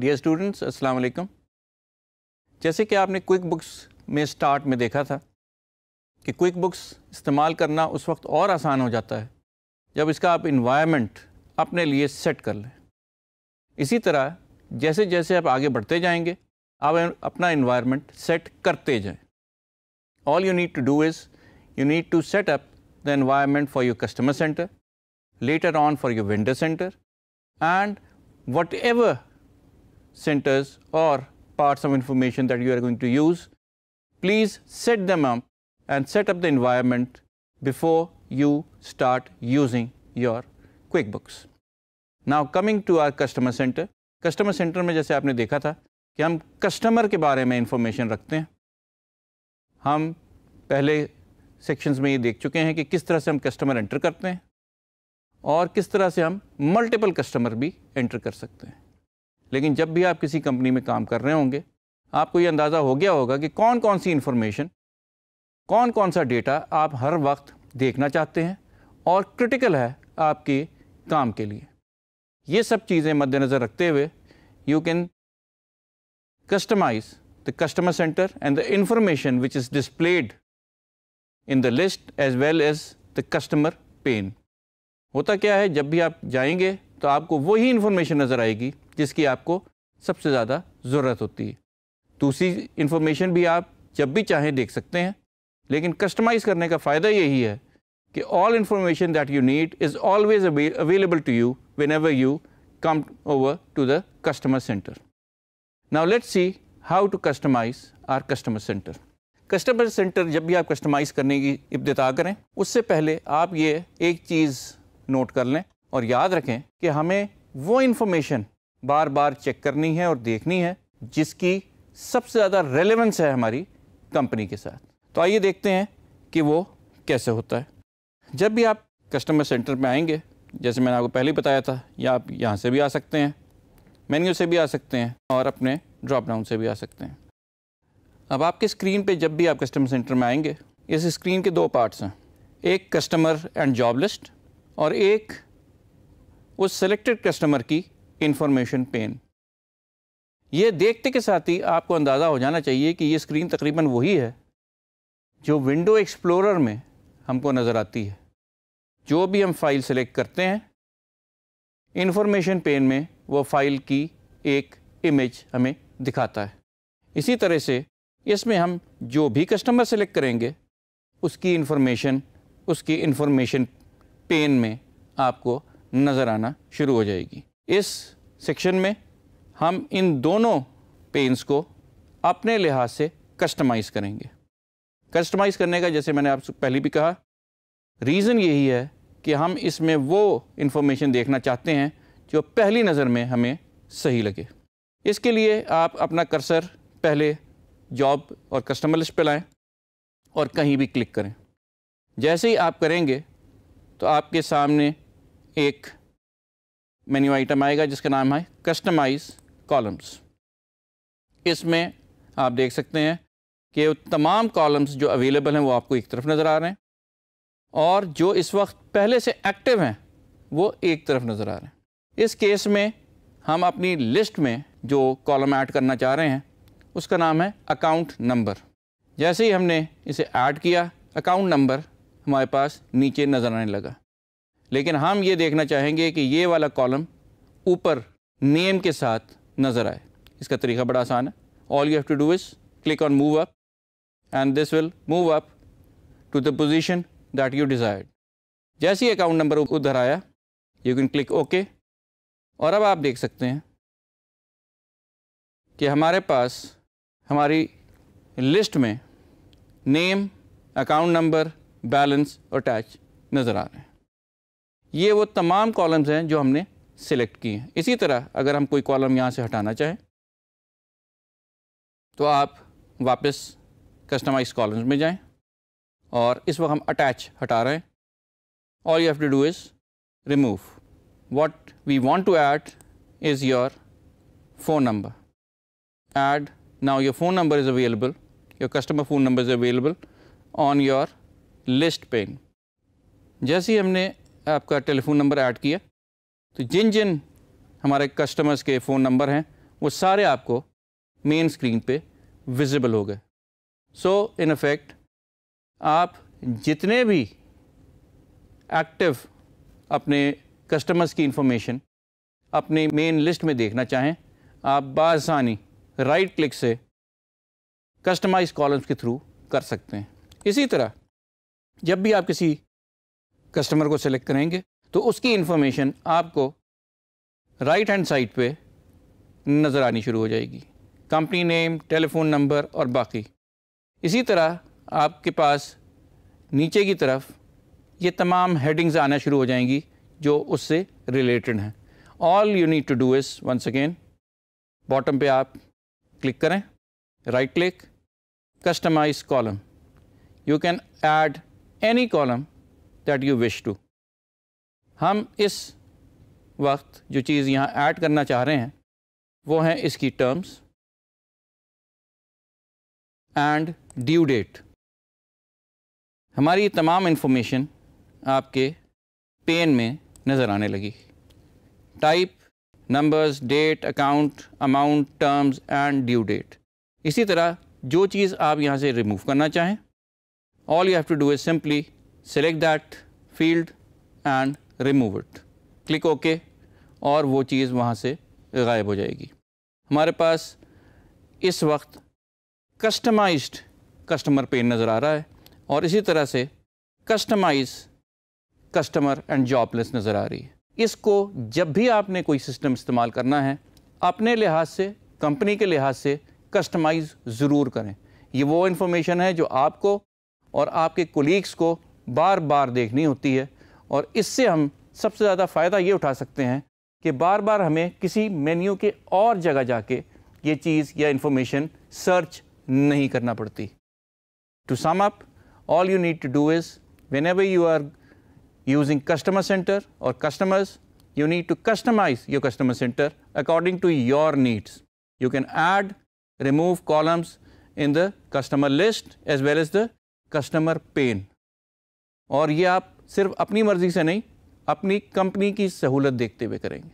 Dear students अस्सलाम वालेकुम जैसे कि आपने क्विक बुक्स में स्टार्ट में देखा था कि क्विक बुक्स इस्तेमाल करना उस वक्त और आसान हो जाता है जब इसका आप इन्वायरमेंट अपने लिए सेट कर लें इसी तरह जैसे जैसे आप आगे बढ़ते जाएंगे आप अपना इन्वायरमेंट सेट करते जाएं all you need to do is you need to set up the environment for your customer centre later on for your your centre and whatever centers or parts of information that you are going to use, please set them up and set up the environment before you start using your QuickBooks. Now coming to our customer center, customer center mein जैसे aapne dekha tha, ki hum customer ke बारे mein information rakhte hain. Hum pehle sections mein ye dekh चुके hain ki kis tarah se hum customer enter karte hain, aur kis tarah se hum multiple customer bhi enter kar sakte hain. लेकिन जब भी आप किसी company में काम कर रहे होंगे आपको ये अंदाज़ा हो गया होगा कि कौन कौन सी इन्फॉर्मेशन कौन कौन सा डेटा आप हर वक्त देखना चाहते हैं और क्रिटिकल है आपके काम के लिए ये सब चीज़ें मद्देनज़र रखते हुए you can customise the customer centre and the information which is displayed in the list as well as the customer pane होता क्या है जब भी आप जाएंगे तो आपको वही इन्फॉर्मेशन नज़र आएगी जिसकी आपको सबसे ज़्यादा ज़रूरत होती है दूसरी इन्फॉर्मेशन भी आप जब भी चाहें देख सकते हैं लेकिन कस्टमाइज़ करने का फ़ायदा यही है कि all information that you need is always available to you whenever you come over to the customer centre now let see how to customise our customer centre customer centre जब भी आप customise करने की इब्तः करें उससे पहले आप ये एक चीज़ नोट कर लें और याद रखें कि हमें वो इन्फॉर्मेशन बार बार चेक करनी है और देखनी है जिसकी सबसे ज़्यादा रेलेवेंस है हमारी कंपनी के साथ तो आइए देखते हैं कि वो कैसे होता है जब भी आप कस्टमर सेंटर में आएंगे जैसे मैंने आपको पहले ही बताया था या आप यहाँ से भी आ सकते हैं मेन्यू से भी आ सकते हैं और अपने ड्रॉप डाउन से भी आ सकते हैं अब आपके स्क्रीन पे जब भी आप कस्टमर सेंटर में आएंगे इस स्क्रीन के दो पार्ट्स हैं एक कस्टमर एंड जॉब लिस्ट और एक उस सिलेक्टेड कस्टमर की इंफॉर्मेशन पेन ये देखते के साथ ही आपको अंदाज़ा हो जाना चाहिए कि ये स्क्रीन तकरीबन वही है जो विंडो एक्सप्लोरर में हमको नज़र आती है जो भी हम फाइल सेलेक्ट करते हैं इंफॉर्मेशन पेन में वो फाइल की एक इमेज हमें दिखाता है इसी तरह से इसमें हम जो भी कस्टमर सेलेक्ट करेंगे उसकी इन्फॉर्मेशन उसकी इंफॉर्मेशन पेन में आपको नज़र आना शुरू हो जाएगी इस सेक्शन में हम इन दोनों पेंस को अपने लिहाज से कस्टमाइज़ करेंगे कस्टमाइज़ करने का जैसे मैंने आपसे पहले भी कहा रीज़न यही है कि हम इसमें वो इन्फॉर्मेशन देखना चाहते हैं जो पहली नज़र में हमें सही लगे इसके लिए आप अपना कर्सर पहले जॉब और कस्टमर लिस्ट पर लाएँ और कहीं भी क्लिक करें जैसे ही आप करेंगे तो आपके सामने एक मेन्यू आइटम आएगा जिसका नाम है कस्टमाइज कॉलम्स इसमें आप देख सकते हैं कि तमाम कॉलम्स जो अवेलेबल हैं वो आपको एक तरफ नज़र आ रहे हैं और जो इस वक्त पहले से एक्टिव हैं वो एक तरफ नज़र आ रहे हैं इस केस में हम अपनी लिस्ट में जो कॉलम ऐड करना चाह रहे हैं उसका नाम है अकाउंट नंबर जैसे ही हमने इसे ऐड किया अकाउंट नंबर हमारे पास नीचे नज़र आने लगा लेकिन हम ये देखना चाहेंगे कि ये वाला कॉलम ऊपर नेम के साथ नज़र आए इसका तरीका बड़ा आसान है all you have to do is click on move up and this will move up to the position that you desired जैसे ही अकाउंट नंबर उधर आया यू कैन क्लिक ओके और अब आप देख सकते हैं कि हमारे पास हमारी लिस्ट में नेम अकाउंट नंबर बैलेंस और टैच नज़र आ रहे हैं ये वो तमाम कॉलम्स हैं जो हमने सेलेक्ट किए हैं इसी तरह अगर हम कोई कॉलम यहाँ से हटाना चाहें तो आप वापस कस्टमाइज कॉलम्स में जाएं और इस वक्त हम अटैच हटा रहे हैं all you have to do is remove what we want to add is your phone number add now your phone number is available your customer phone number is available on your list pane जैसे ही हमने आपका telephone number add किया तो जिन जिन हमारे customers के phone number हैं वो सारे आपको मेन स्क्रीन पे विजिबल हो गए सो इन इफ़ेक्ट आप जितने भी एक्टिव अपने कस्टमर्स की इंफॉर्मेशन अपने मेन लिस्ट में देखना चाहें आप बासानी राइट क्लिक से कस्टमाइज कॉलम्स के थ्रू कर सकते हैं इसी तरह जब भी आप किसी कस्टमर को सिलेक्ट करेंगे तो उसकी इन्फॉर्मेशन आपको राइट हैंड साइड पे नज़र आनी शुरू हो जाएगी कंपनी नेम टेलीफोन नंबर और बाकी इसी तरह आपके पास नीचे की तरफ ये तमाम हेडिंग्स आना शुरू हो जाएंगी जो उससे रिलेटेड हैं all you need to do is once again bottom पे आप क्लिक करें right click customise column you can add any column that you wish to हम इस वक्त जो चीज़ यहाँ ऐड करना चाह रहे हैं वो हैं इसकी टर्म्स एंड ड्यू डेट हमारी तमाम इन्फॉर्मेशन आपके पेन में नज़र आने लगी type numbers date account amount terms and due date इसी तरह जो चीज़ आप यहाँ से रिमूव करना चाहें all you have to do is simply select that field and remove it click okay और वो चीज़ वहाँ से गायब हो जाएगी हमारे पास इस वक्त कस्टमाइज्ड कस्टमर पेन नज़र आ रहा है और इसी तरह से कस्टमाइज कस्टमर एंड जॉबलेस नज़र आ रही है इसको जब भी आपने कोई सिस्टम इस्तेमाल करना है अपने लिहाज से कंपनी के लिहाज से कस्टमाइज़ ज़रूर करें ये वो इन्फॉर्मेशन है जो आपको और आपके कोलीग्स को बार बार देखनी होती है और इससे हम सबसे ज़्यादा फ़ायदा ये उठा सकते हैं कि बार बार हमें किसी मेन्यू के और जगह जाके ये चीज़ या इन्फॉर्मेशन सर्च नहीं करना पड़ती to sum up all you need to do is whenever you are using customer centre और customers you need to customise your customer centre according to your needs you can add remove columns in the customer list as well as the customer pane और ये आप सिर्फ अपनी मर्ज़ी से नहीं अपनी कंपनी की सहूलत देखते हुए करेंगे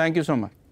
थैंक यू सो मच